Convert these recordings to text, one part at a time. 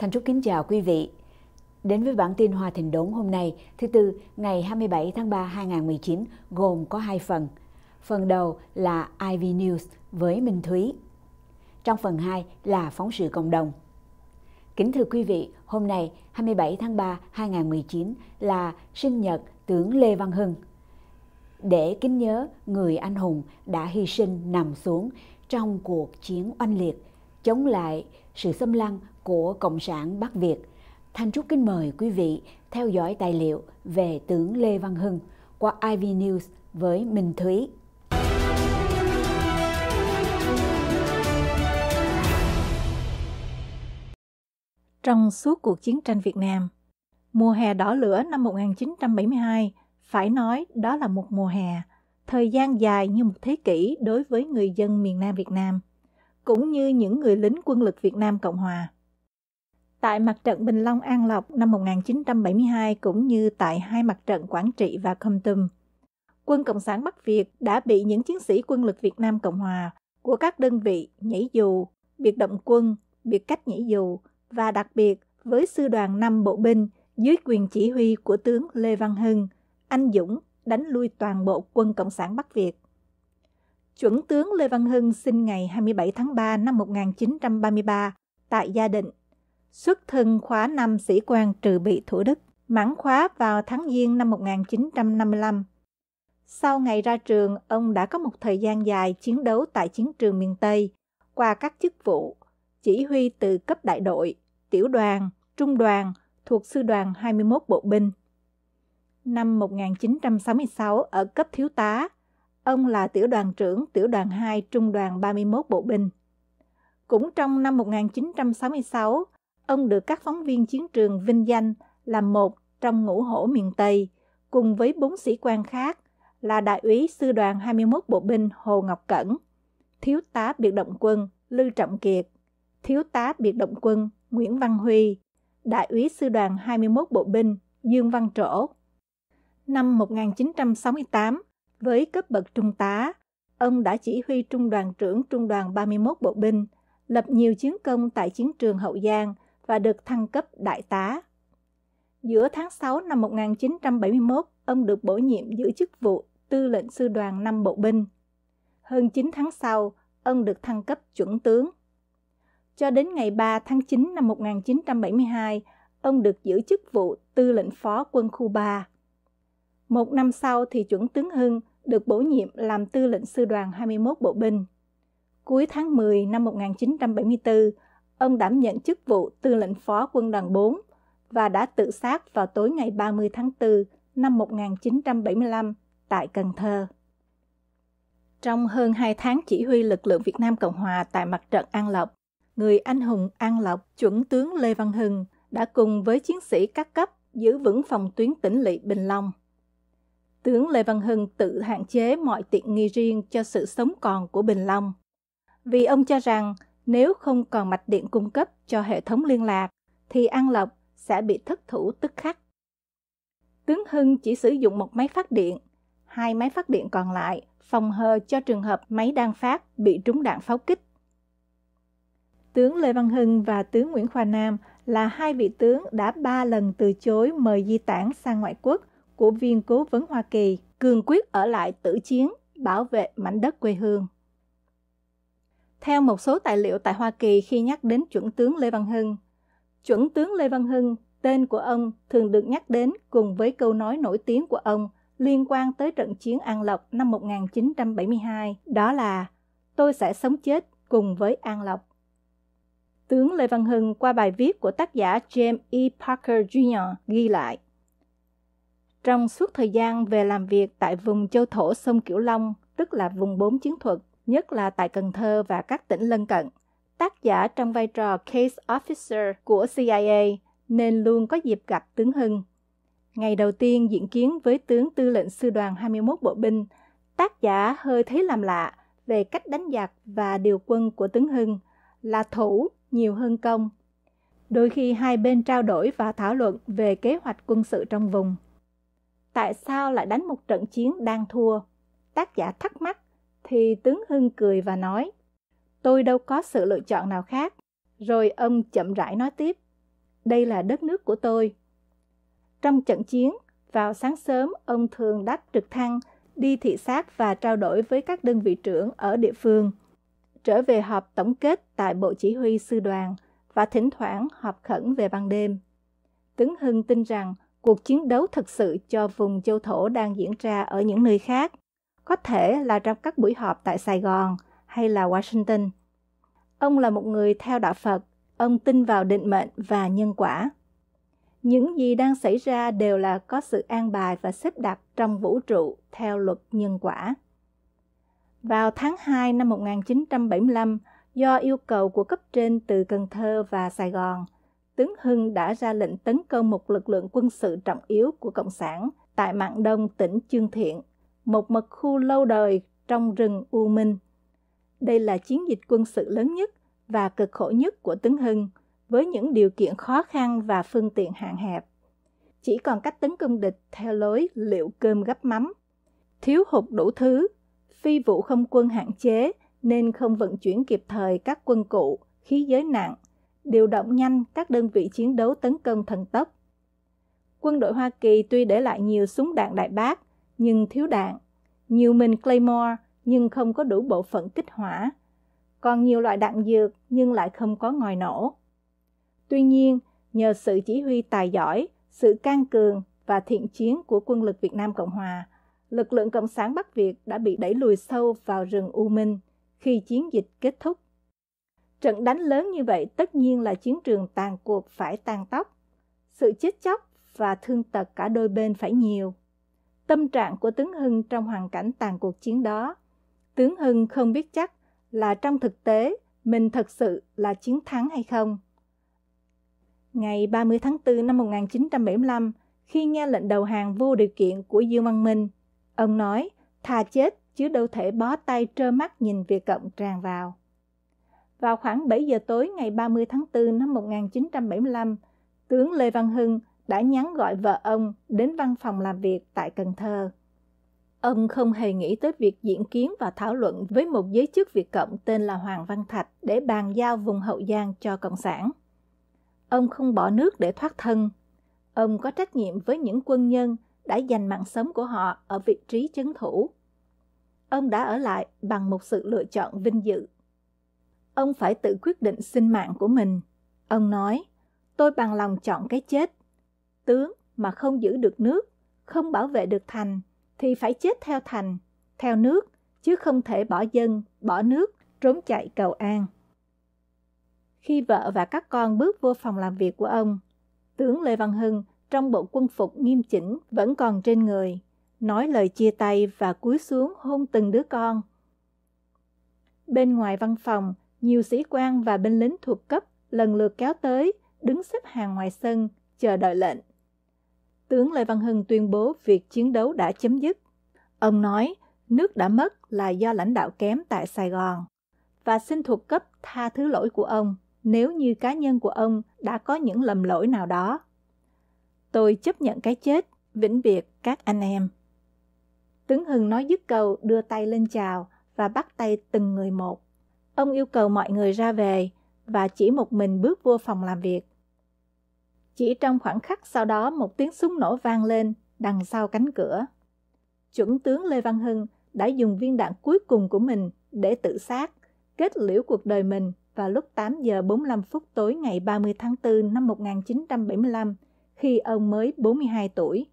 Thành Trúc kính chào quý vị. Đến với bản tin Hòa Thịnh Đốn hôm nay, thứ Tư, ngày 27 tháng 3 2019, gồm có hai phần. Phần đầu là IV News với Minh Thúy. Trong phần 2 là phóng sự cộng đồng. Kính thưa quý vị, hôm nay 27 tháng 3 2019 là sinh nhật tướng Lê Văn Hưng. Để kính nhớ người anh hùng đã hy sinh nằm xuống trong cuộc chiến oanh liệt chống lại sự xâm lăng của Cộng sản Bắc Việt. Thanh Trúc kính mời quý vị theo dõi tài liệu về tướng Lê Văn Hưng qua IV News với Minh Thúy. Trong suốt cuộc chiến tranh Việt Nam, mùa hè đỏ lửa năm 1972 phải nói đó là một mùa hè, thời gian dài như một thế kỷ đối với người dân miền Nam Việt Nam, cũng như những người lính quân lực Việt Nam Cộng Hòa. Tại mặt trận Bình Long An Lộc năm 1972 cũng như tại hai mặt trận Quảng Trị và Khâm Tum, quân Cộng sản Bắc Việt đã bị những chiến sĩ quân lực Việt Nam Cộng Hòa của các đơn vị nhảy dù, biệt động quân, biệt cách nhảy dù và đặc biệt với sư đoàn 5 bộ binh dưới quyền chỉ huy của tướng Lê Văn Hưng, anh Dũng đánh lui toàn bộ quân Cộng sản Bắc Việt. Chuẩn tướng Lê Văn Hưng sinh ngày 27 tháng 3 năm 1933 tại Gia Định, xuất thân khóa năm sĩ quan trừ bị Thủ Đức, mãn khóa vào tháng Giêng năm 1955. Sau ngày ra trường, ông đã có một thời gian dài chiến đấu tại chiến trường miền Tây qua các chức vụ chỉ huy từ cấp đại đội, tiểu đoàn, trung đoàn thuộc sư đoàn 21 bộ binh. Năm 1966 ở cấp thiếu tá, ông là tiểu đoàn trưởng tiểu đoàn 2 trung đoàn 31 bộ binh. Cũng trong năm 1966, ông được các phóng viên chiến trường vinh danh là một trong ngũ hổ miền Tây, cùng với bốn sĩ quan khác là Đại úy Sư đoàn 21 Bộ binh Hồ Ngọc Cẩn, Thiếu tá Biệt động quân Lư Trọng Kiệt, Thiếu tá Biệt động quân Nguyễn Văn Huy, Đại úy Sư đoàn 21 Bộ binh Dương Văn Trổ. Năm 1968, với cấp bậc trung tá, ông đã chỉ huy trung đoàn trưởng trung đoàn 31 bộ binh, lập nhiều chiến công tại chiến trường Hậu Giang – và được thăng cấp đại tá. Giữa tháng 6 năm 1971, ông được bổ nhiệm giữ chức vụ tư lệnh sư đoàn 5 bộ binh. Hơn 9 tháng sau, ông được thăng cấp chuẩn tướng. Cho đến ngày 3 tháng 9 năm 1972, ông được giữ chức vụ tư lệnh phó quân khu 3. Một năm sau thì chuẩn tướng Hưng được bổ nhiệm làm tư lệnh sư đoàn 21 bộ binh. Cuối tháng 10 năm 1974, ông đảm nhận chức vụ tư lệnh phó quân đoàn 4 và đã tự sát vào tối ngày 30 tháng 4 năm 1975 tại Cần Thơ. Trong hơn 2 tháng chỉ huy lực lượng Việt Nam Cộng Hòa tại mặt trận An Lộc, người anh hùng An Lộc chuẩn tướng Lê Văn Hưng đã cùng với chiến sĩ các cấp giữ vững phòng tuyến tỉnh lỵ Bình Long. Tướng Lê Văn Hưng tự hạn chế mọi tiện nghi riêng cho sự sống còn của Bình Long. Vì ông cho rằng nếu không còn mạch điện cung cấp cho hệ thống liên lạc, thì An Lộc sẽ bị thất thủ tức khắc. Tướng Hưng chỉ sử dụng một máy phát điện, hai máy phát điện còn lại phòng hờ cho trường hợp máy đang phát bị trúng đạn pháo kích. Tướng Lê Văn Hưng và tướng Nguyễn Khoa Nam là hai vị tướng đã ba lần từ chối mời di tản sang ngoại quốc của viên cố vấn Hoa Kỳ, cương quyết ở lại tử chiến, bảo vệ mảnh đất quê hương. Theo một số tài liệu tại Hoa Kỳ khi nhắc đến chuẩn tướng Lê Văn Hưng, chuẩn tướng Lê Văn Hưng, tên của ông thường được nhắc đến cùng với câu nói nổi tiếng của ông liên quan tới trận chiến An Lộc năm 1972, đó là Tôi sẽ sống chết cùng với An Lộc. Tướng Lê Văn Hưng qua bài viết của tác giả James E. Parker Jr. ghi lại. Trong suốt thời gian về làm việc tại vùng châu thổ sông Kiểu Long, tức là vùng 4 chiến thuật, nhất là tại Cần Thơ và các tỉnh lân cận. Tác giả trong vai trò case officer của CIA nên luôn có dịp gặp tướng Hưng. Ngày đầu tiên diễn kiến với tướng tư lệnh sư đoàn 21 bộ binh, tác giả hơi thấy làm lạ về cách đánh giặc và điều quân của tướng Hưng là thủ nhiều hơn công. Đôi khi hai bên trao đổi và thảo luận về kế hoạch quân sự trong vùng. Tại sao lại đánh một trận chiến đang thua? Tác giả thắc mắc thì tướng Hưng cười và nói, tôi đâu có sự lựa chọn nào khác. Rồi ông chậm rãi nói tiếp, đây là đất nước của tôi. Trong trận chiến, vào sáng sớm ông thường đắp trực thăng, đi thị xác và trao đổi với các đơn vị trưởng ở địa phương. Trở về họp tổng kết tại Bộ Chỉ huy Sư đoàn và thỉnh thoảng họp khẩn về ban đêm. Tướng Hưng tin rằng cuộc chiến đấu thực sự cho vùng châu thổ đang diễn ra ở những nơi khác có thể là trong các buổi họp tại Sài Gòn hay là Washington. Ông là một người theo đạo Phật, ông tin vào định mệnh và nhân quả. Những gì đang xảy ra đều là có sự an bài và xếp đặt trong vũ trụ theo luật nhân quả. Vào tháng 2 năm 1975, do yêu cầu của cấp trên từ Cần Thơ và Sài Gòn, tướng Hưng đã ra lệnh tấn công một lực lượng quân sự trọng yếu của Cộng sản tại Mạng Đông, tỉnh Chương Thiện một mật khu lâu đời trong rừng U Minh. Đây là chiến dịch quân sự lớn nhất và cực khổ nhất của Tấn Hưng, với những điều kiện khó khăn và phương tiện hạn hẹp. Chỉ còn cách tấn công địch theo lối liệu cơm gấp mắm. Thiếu hụt đủ thứ, phi vụ không quân hạn chế nên không vận chuyển kịp thời các quân cụ, khí giới nặng, điều động nhanh các đơn vị chiến đấu tấn công thần tốc. Quân đội Hoa Kỳ tuy để lại nhiều súng đạn đại bác, nhưng thiếu đạn, nhiều mình Claymore nhưng không có đủ bộ phận kích hỏa, còn nhiều loại đạn dược nhưng lại không có ngòi nổ. Tuy nhiên, nhờ sự chỉ huy tài giỏi, sự can cường và thiện chiến của quân lực Việt Nam Cộng Hòa, lực lượng Cộng sản Bắc Việt đã bị đẩy lùi sâu vào rừng U Minh khi chiến dịch kết thúc. Trận đánh lớn như vậy tất nhiên là chiến trường tàn cuộc phải tan tóc. Sự chết chóc và thương tật cả đôi bên phải nhiều tâm trạng của tướng Hưng trong hoàn cảnh tàn cuộc chiến đó. Tướng Hưng không biết chắc là trong thực tế mình thật sự là chiến thắng hay không. Ngày 30 tháng 4 năm 1975, khi nghe lệnh đầu hàng vô điều kiện của Dương Văn Minh, ông nói thà chết chứ đâu thể bó tay trơ mắt nhìn Việt Cộng tràn vào. Vào khoảng 7 giờ tối ngày 30 tháng 4 năm 1975, tướng Lê Văn Hưng đã nhắn gọi vợ ông đến văn phòng làm việc tại Cần Thơ. Ông không hề nghĩ tới việc diễn kiến và thảo luận với một giới chức Việt Cộng tên là Hoàng Văn Thạch để bàn giao vùng Hậu Giang cho Cộng sản. Ông không bỏ nước để thoát thân. Ông có trách nhiệm với những quân nhân đã dành mạng sống của họ ở vị trí chấn thủ. Ông đã ở lại bằng một sự lựa chọn vinh dự. Ông phải tự quyết định sinh mạng của mình. Ông nói, tôi bằng lòng chọn cái chết tướng mà không giữ được nước, không bảo vệ được thành thì phải chết theo thành, theo nước chứ không thể bỏ dân, bỏ nước, trốn chạy cầu an. Khi vợ và các con bước vô phòng làm việc của ông, tướng Lê Văn Hưng trong bộ quân phục nghiêm chỉnh vẫn còn trên người, nói lời chia tay và cúi xuống hôn từng đứa con. Bên ngoài văn phòng, nhiều sĩ quan và binh lính thuộc cấp lần lượt kéo tới, đứng xếp hàng ngoài sân, chờ đợi lệnh tướng Lê Văn Hưng tuyên bố việc chiến đấu đã chấm dứt. Ông nói, nước đã mất là do lãnh đạo kém tại Sài Gòn và xin thuộc cấp tha thứ lỗi của ông nếu như cá nhân của ông đã có những lầm lỗi nào đó. Tôi chấp nhận cái chết, vĩnh biệt các anh em. Tướng Hưng nói dứt câu đưa tay lên chào và bắt tay từng người một. Ông yêu cầu mọi người ra về và chỉ một mình bước vô phòng làm việc. Chỉ trong khoảng khắc sau đó một tiếng súng nổ vang lên đằng sau cánh cửa. Chuẩn tướng Lê Văn Hưng đã dùng viên đạn cuối cùng của mình để tự sát, kết liễu cuộc đời mình vào lúc 8 giờ 45 phút tối ngày 30 tháng 4 năm 1975 khi ông mới 42 tuổi.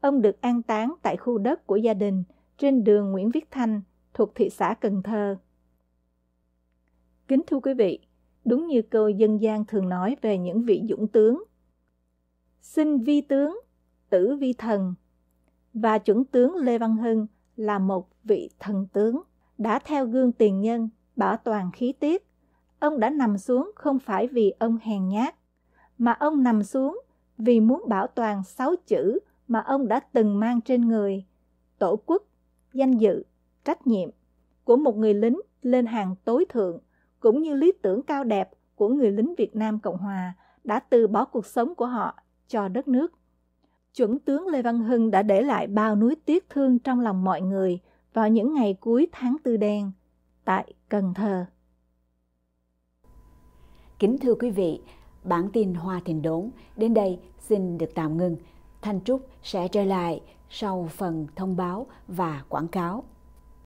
Ông được an táng tại khu đất của gia đình trên đường Nguyễn Viết Thanh thuộc thị xã Cần Thơ. Kính thưa quý vị, đúng như câu dân gian thường nói về những vị dũng tướng. Sinh vi tướng, tử vi thần, và chuẩn tướng Lê Văn Hưng là một vị thần tướng, đã theo gương tiền nhân, bảo toàn khí tiết. Ông đã nằm xuống không phải vì ông hèn nhát, mà ông nằm xuống vì muốn bảo toàn sáu chữ mà ông đã từng mang trên người, tổ quốc, danh dự, trách nhiệm của một người lính lên hàng tối thượng – cũng như lý tưởng cao đẹp của người lính Việt Nam Cộng Hòa đã từ bỏ cuộc sống của họ cho đất nước. Chuẩn tướng Lê Văn Hưng đã để lại bao núi tiếc thương trong lòng mọi người vào những ngày cuối tháng tư đen tại Cần Thơ. Kính thưa quý vị, bản tin Hoa Thịnh Đốn đến đây xin được tạm ngừng. Thanh Trúc sẽ trở lại sau phần thông báo và quảng cáo.